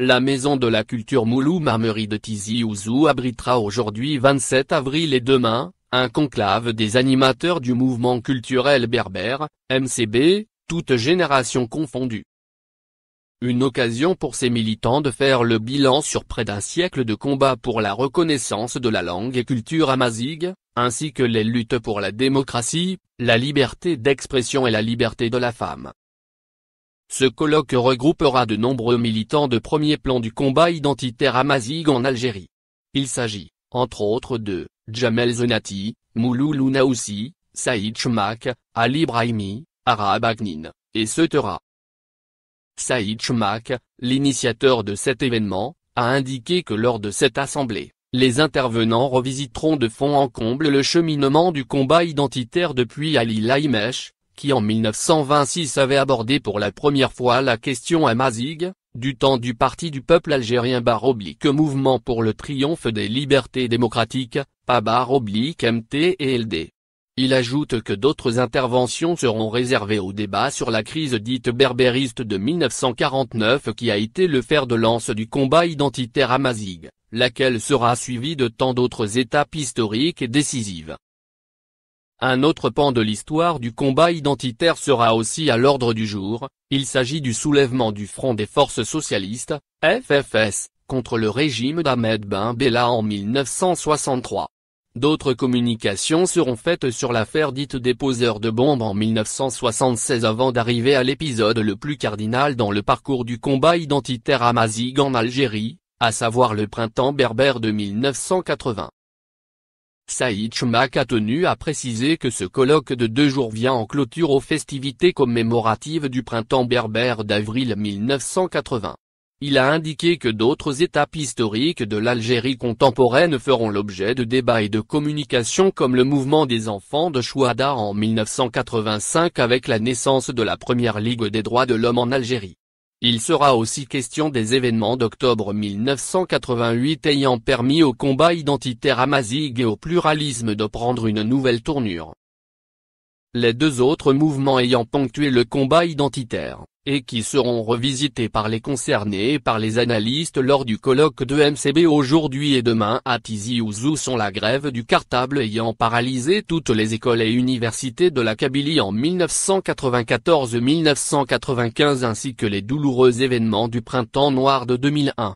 La Maison de la Culture Moulou Marmerie de Tizi Ouzou abritera aujourd'hui 27 avril et demain, un conclave des animateurs du mouvement culturel berbère, MCB, toutes générations confondues. Une occasion pour ces militants de faire le bilan sur près d'un siècle de combat pour la reconnaissance de la langue et culture amazigue, ainsi que les luttes pour la démocratie, la liberté d'expression et la liberté de la femme. Ce colloque regroupera de nombreux militants de premier plan du combat identitaire amazigh en Algérie. Il s'agit, entre autres de, Jamel Zenati, Mouloulou Naoussi, Saïd Chmak, Ali Brahimi, Arab Agnin, et Saïd Chmak, l'initiateur de cet événement, a indiqué que lors de cette assemblée, les intervenants revisiteront de fond en comble le cheminement du combat identitaire depuis Ali Laïmèche qui en 1926 avait abordé pour la première fois la question amazigh, du temps du Parti du peuple algérien Baroblique Mouvement pour le triomphe des libertés démocratiques, pas MT et LD. Il ajoute que d'autres interventions seront réservées au débat sur la crise dite berbériste de 1949 qui a été le fer de lance du combat identitaire amazigh, laquelle sera suivie de tant d'autres étapes historiques et décisives. Un autre pan de l'histoire du combat identitaire sera aussi à l'ordre du jour, il s'agit du soulèvement du Front des Forces Socialistes, FFS, contre le régime d'Ahmed Ben Bella en 1963. D'autres communications seront faites sur l'affaire dite déposeur de bombes en 1976 avant d'arriver à l'épisode le plus cardinal dans le parcours du combat identitaire amazigh en Algérie, à savoir le printemps berbère de 1980. Saïd Chmak a tenu à préciser que ce colloque de deux jours vient en clôture aux festivités commémoratives du printemps berbère d'avril 1980. Il a indiqué que d'autres étapes historiques de l'Algérie contemporaine feront l'objet de débats et de communications comme le mouvement des enfants de Chouada en 1985 avec la naissance de la première Ligue des droits de l'homme en Algérie. Il sera aussi question des événements d'octobre 1988 ayant permis au combat identitaire amazigh et au pluralisme de prendre une nouvelle tournure. Les deux autres mouvements ayant ponctué le combat identitaire, et qui seront revisités par les concernés et par les analystes lors du colloque de MCB aujourd'hui et demain à Tizi Ouzou sont la grève du cartable ayant paralysé toutes les écoles et universités de la Kabylie en 1994-1995 ainsi que les douloureux événements du printemps noir de 2001.